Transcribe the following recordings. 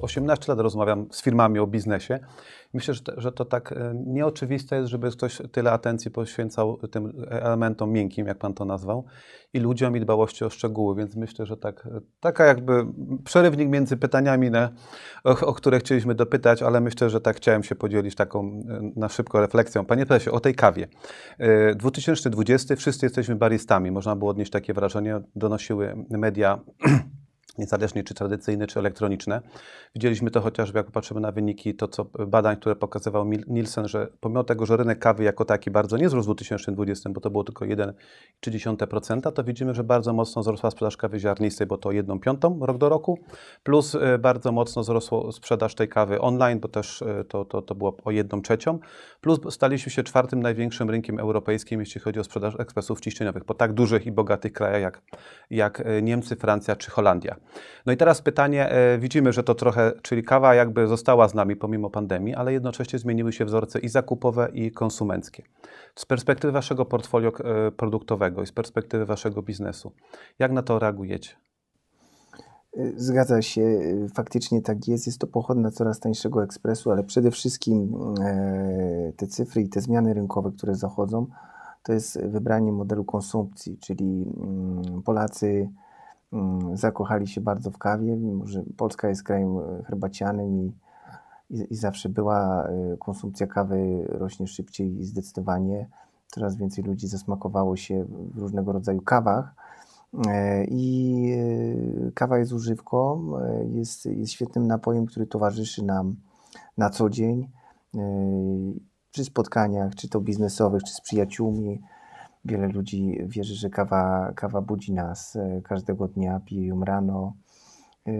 18 lat rozmawiam z firmami o biznesie. Myślę, że to, że to tak e, nieoczywiste jest, żeby ktoś tyle atencji poświęcał tym elementom miękkim, jak pan to nazwał, i ludziom i dbałości o szczegóły, więc myślę, że tak, e, taka jakby przerywnik między pytaniami, na, o, o, które chcieliśmy dopytać, ale myślę, że tak chciałem się podzielić taką e, na szybko refleksją. Panie prezesie, o tej kawie. 2020, wszyscy jesteśmy baristami, można było odnieść takie wrażenie, donosiły media niezależnie czy tradycyjne, czy elektroniczne. Widzieliśmy to chociażby, jak patrzymy na wyniki to co badań, które pokazywał Nielsen, że pomimo tego, że rynek kawy jako taki bardzo nie wzrósł w 2020, bo to było tylko 1,3%, to widzimy, że bardzo mocno wzrosła sprzedaż kawy ziarnistej, bo to 1 piątą rok do roku, plus e, bardzo mocno wzrosła sprzedaż tej kawy online, bo też e, to, to, to było o 1 trzecią, plus staliśmy się czwartym największym rynkiem europejskim, jeśli chodzi o sprzedaż ekspresów ciśnieniowych, po tak dużych i bogatych krajach jak, jak e, Niemcy, Francja czy Holandia. No i teraz pytanie, e, widzimy, że to trochę, czyli kawa jakby została z nami pomimo pandemii, ale jednocześnie zmieniły się wzorce i zakupowe, i konsumenckie. Z perspektywy waszego portfolio e, produktowego i z perspektywy waszego biznesu, jak na to reagujecie? E, zgadza się, faktycznie tak jest. Jest to pochodna coraz tańszego ekspresu, ale przede wszystkim te cyfry i te zmiany rynkowe, które zachodzą, to jest wybranie modelu konsumpcji, czyli mm, Polacy Mm, zakochali się bardzo w kawie, mimo że Polska jest krajem e, herbacianym i, i, i zawsze była e, konsumpcja kawy rośnie szybciej i zdecydowanie coraz więcej ludzi zasmakowało się w różnego rodzaju kawach. E, I kawa jest używką, jest, jest świetnym napojem, który towarzyszy nam na co dzień przy spotkaniach, czy to biznesowych, czy z przyjaciółmi, Wiele ludzi wierzy, że kawa, kawa budzi nas e, każdego dnia, pije ją rano. E,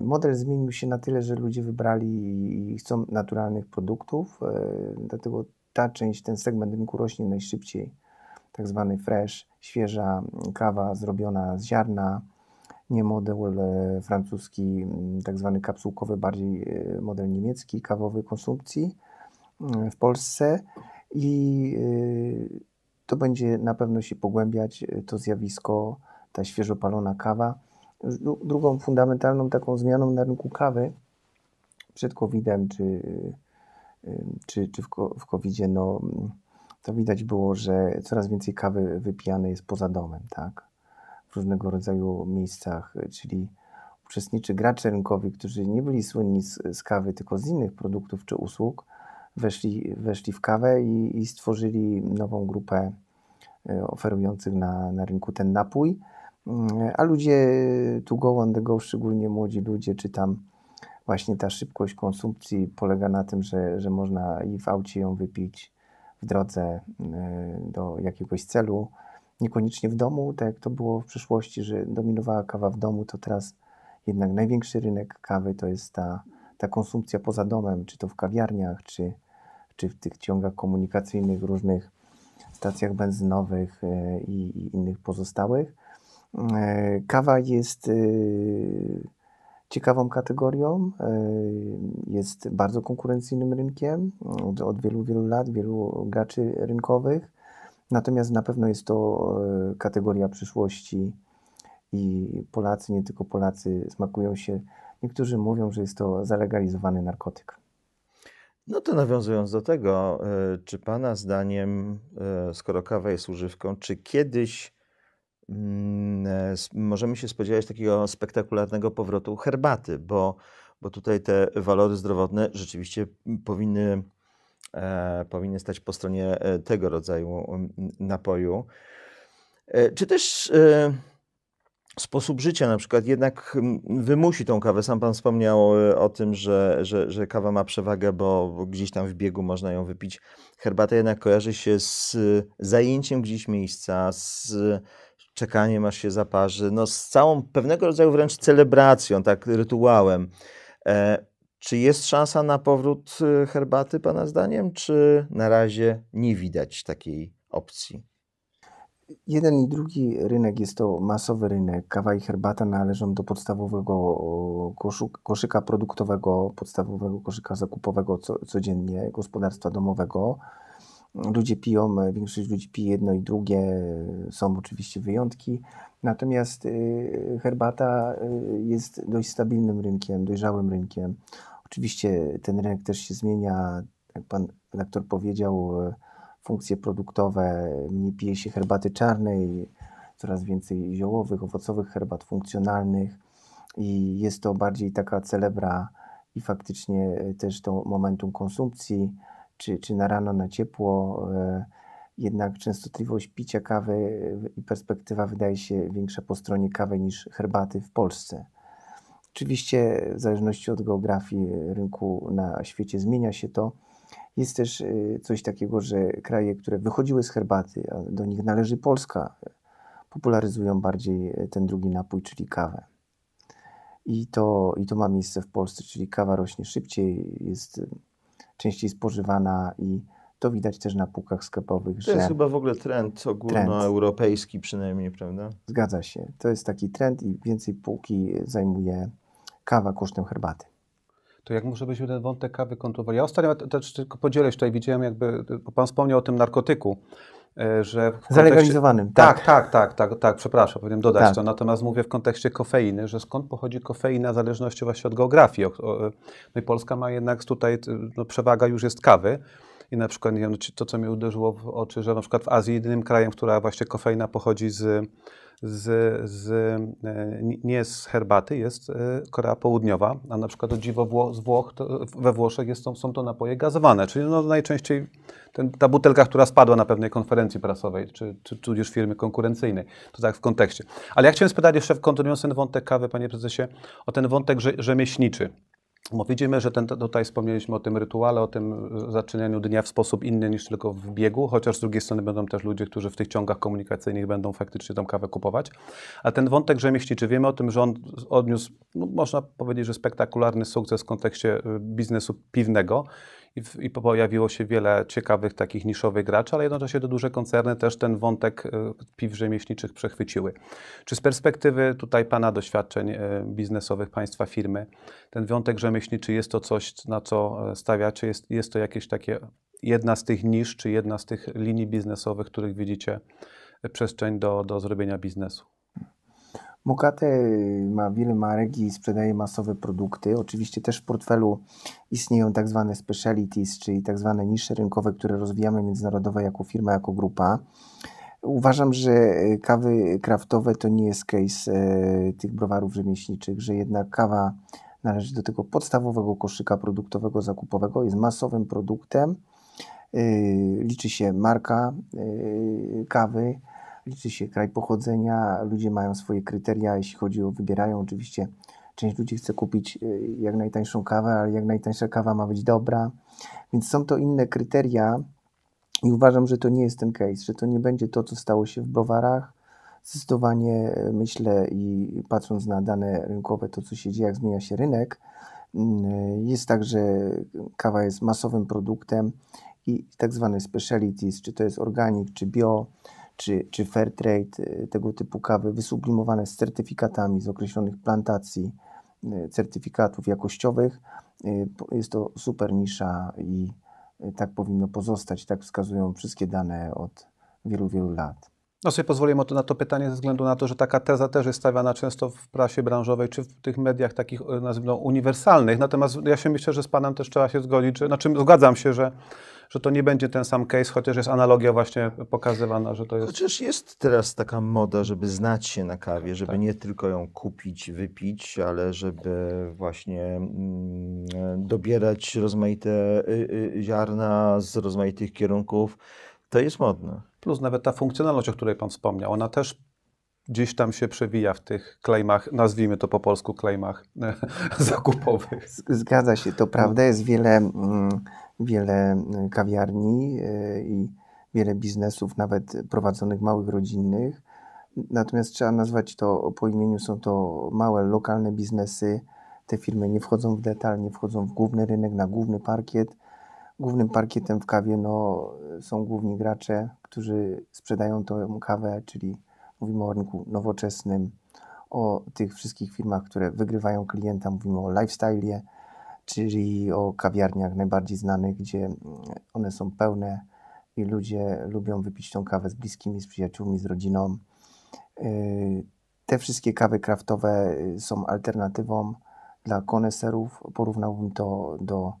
model zmienił się na tyle, że ludzie wybrali i chcą naturalnych produktów, e, dlatego ta część, ten segment rynku rośnie najszybciej. Tak zwany fresh, świeża kawa zrobiona z ziarna, nie model francuski, tak zwany kapsułkowy, bardziej model niemiecki, kawowy konsumpcji w Polsce i to będzie na pewno się pogłębiać y, to zjawisko, ta świeżo palona kawa. Drugą fundamentalną taką zmianą na rynku kawy przed COVID-em czy, y, y, czy, czy w COVID-zie, no, to widać było, że coraz więcej kawy wypijane jest poza domem, tak? W różnego rodzaju miejscach, czyli uczestniczy gracze rynkowi, którzy nie byli słynni z, z kawy, tylko z innych produktów czy usług, weszli, weszli w kawę i, i stworzyli nową grupę e, oferujących na, na rynku ten napój. Mm, a ludzie tu go on the go, szczególnie młodzi ludzie, czy tam właśnie ta szybkość konsumpcji polega na tym, że, że można i w aucie ją wypić w drodze e, do jakiegoś celu, niekoniecznie w domu, tak jak to było w przeszłości, że dominowała kawa w domu, to teraz jednak największy rynek kawy to jest ta, ta konsumpcja poza domem, czy to w kawiarniach, czy, czy w tych ciągach komunikacyjnych, różnych stacjach benzynowych e, i, i innych pozostałych. E, kawa jest e, ciekawą kategorią, jest bardzo konkurencyjnym rynkiem od, od wielu, wielu lat, wielu graczy rynkowych. Natomiast na pewno jest to kategoria przyszłości i Polacy, nie tylko Polacy, smakują się. Niektórzy mówią, że jest to zalegalizowany narkotyk. No to nawiązując do tego, e, czy Pana zdaniem, e, skoro kawa jest używką, czy kiedyś mm, e, możemy się spodziewać takiego spektakularnego powrotu herbaty, bo, bo tutaj te walory zdrowotne rzeczywiście mm, powinny, powinny stać po stronie tego rodzaju mm, napoju. Czy też sposób życia na przykład jednak mm, wymusi tą kawę. Sam pan wspomniał y, o tym, że, że, że kawa ma przewagę, bo, gdzieś tam w biegu można ją wypić. Herbata jednak kojarzy się z y, zajęciem gdzieś miejsca, z y, czekaniem aż się zaparzy, no z całą pewnego rodzaju wręcz celebracją, tak rytuałem. E, czy jest szansa na powrót herbaty pana zdaniem, czy na razie nie widać takiej opcji? Jeden i drugi rynek jest to masowy rynek. Kawa i herbata należą do podstawowego koszyka produktowego, podstawowego koszyka zakupowego codziennie gospodarstwa domowego. Ludzie piją, większość ludzi pije jedno i drugie, są oczywiście wyjątki. Natomiast y, herbata y, jest dość stabilnym rynkiem, dojrzałym rynkiem. Oczywiście ten rynek też się zmienia, jak pan lektor powiedział, funkcje produktowe, mniej pije się herbaty czarnej, coraz więcej ziołowych, owocowych herbat funkcjonalnych i jest to bardziej taka celebra i faktycznie też to momentum konsumpcji, czy, czy na rano, na ciepło. E, jednak częstotliwość picia kawy e, i perspektywa wydaje się większa po stronie kawy niż herbaty w Polsce. Oczywiście w zależności od geografii rynku na świecie zmienia się to, jest też y, coś takiego, że kraje, które wychodziły z herbaty, a do nich należy Polska, popularyzują bardziej e, ten drugi napój, czyli kawę. I to, I to ma miejsce w Polsce, czyli kawa rośnie szybciej, jest y, częściej spożywana i to widać też na półkach sklepowych. To jest chyba w ogóle trend ogólnoeuropejski przynajmniej, prawda? Zgadza się. To jest taki trend i więcej półki zajmuje kawa kosztem herbaty. To jak może byśmy ten wątek kawy kontrowali? Ja ostatnio też tylko podzielę się tutaj, widziałem jakby, bo Pan wspomniał o tym narkotyku, e, że... Kontekście... Zalegalizowanym, tak. Tak, tak, tak, tak, tak przepraszam, powinienem dodać tak. to. Natomiast mówię w kontekście kofeiny, że skąd pochodzi kofeina w zależności właśnie od geografii. No i Polska ma jednak tutaj, no, przewaga już jest kawy, i na przykład nie wiem, to, co mi uderzyło w oczy, że na przykład w Azji jedynym krajem, która właśnie kofeina pochodzi z, z, z, e, nie z herbaty, jest e, Korea Południowa, a na przykład o dziwo z Włoch, to, we Włoszech jest, są to napoje gazowane, czyli no najczęściej ten, ta butelka, która spadła na pewnej konferencji prasowej, czy, czy tudzież firmy konkurencyjnej, to tak w kontekście. Ale ja chciałem spytać jeszcze, kontynuując ten wątek kawy, panie prezesie, o ten wątek rzemieślniczy. Bo widzimy, że ten, tutaj wspomnieliśmy o tym rytuale, o tym e, zaczynaniu dnia w sposób inny niż tylko w biegu, chociaż z drugiej strony będą też ludzie, którzy w tych ciągach komunikacyjnych będą faktycznie tą kawę kupować. A ten wątek rzemieślniczy, wiemy o tym, że on odniósł, no, można powiedzieć, że spektakularny sukces w kontekście e, biznesu piwnego i, i pojawiło się wiele ciekawych takich niszowych graczy, ale jednocześnie te duże koncerny też ten wątek e, piw rzemieślniczych przechwyciły. Czy z perspektywy tutaj Pana doświadczeń e, biznesowych, Państwa firmy, ten wątek rzemieślniczy jest to coś, na co e, stawiacie? Jest, jest to jakieś takie jedna z tych nisz, czy jedna z tych linii biznesowych, których widzicie przestrzeń do, do zrobienia biznesu? Mukate ma wiele marek i sprzedaje masowe produkty. Oczywiście też w portfelu istnieją tak zwane specialities, czyli tak zwane nisze rynkowe, które rozwijamy międzynarodowo jako firma, jako grupa. Uważam, że e, kawy kraftowe to nie jest case e, tych browarów rzemieślniczych, że jednak kawa należy do tego podstawowego koszyka produktowego, zakupowego, jest masowym produktem. E, liczy się marka e, kawy, liczy się kraj pochodzenia, ludzie mają swoje kryteria, jeśli chodzi o wybierają oczywiście. Część ludzi chce kupić y, jak najtańszą kawę, ale jak najtańsza kawa ma być dobra. Więc są to inne kryteria i uważam, że to nie jest ten case, że to nie będzie to, co stało się w browarach. Zdecydowanie y, myślę i patrząc na dane rynkowe, to co się dzieje, jak zmienia się rynek, y, jest tak, że kawa jest masowym produktem i tak zwany specialities, czy to jest organik, czy bio, czy, czy trade y, tego typu kawy wysublimowane z certyfikatami z określonych plantacji, y, certyfikatów jakościowych. Y, jest to super nisza i tak powinno pozostać, tak wskazują wszystkie dane od wielu, wielu lat. No sobie pozwolimy na to pytanie ze względu na to, że taka teza też jest stawiana często w prasie branżowej czy w tych mediach takich nazwijmy uniwersalnych. Natomiast ja się myślę, że z Panem też trzeba się zgodzić, że, znaczy zgadzam się, że że to nie będzie ten sam case, chociaż jest analogia właśnie pokazywana, że to jest... Chociaż jest teraz taka moda, żeby znać się na kawie, żeby tak. nie tylko ją kupić, wypić, ale żeby właśnie mm, dobierać rozmaite y, y, ziarna z rozmaitych kierunków. To jest modne. Plus nawet ta funkcjonalność, o której Pan wspomniał, ona też gdzieś tam się przewija w tych klejmach, nazwijmy to po polsku klejmach zakupowych. Zgadza się, to prawda. Jest wiele mm, wiele y, kawiarni y, i wiele biznesów, nawet prowadzonych małych rodzinnych. Natomiast trzeba nazwać to po imieniu, są to małe, lokalne biznesy. Te firmy nie wchodzą w detal, nie wchodzą w główny rynek, na główny parkiet. Głównym parkietem w kawie no, są główni gracze, którzy sprzedają tę kawę, czyli mówimy o rynku nowoczesnym, o tych wszystkich firmach, które wygrywają klienta, mówimy o lifestyle, czyli o kawiarniach najbardziej znanych, gdzie mm, one są pełne i ludzie lubią wypić tą kawę z bliskimi, z przyjaciółmi, z rodziną. Y, te wszystkie kawy kraftowe y, są alternatywą dla koneserów. Porównałbym to do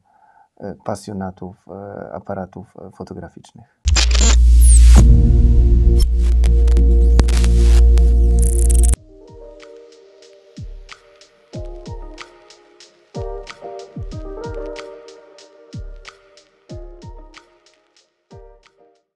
y, pasjonatów aparatów fotograficznych.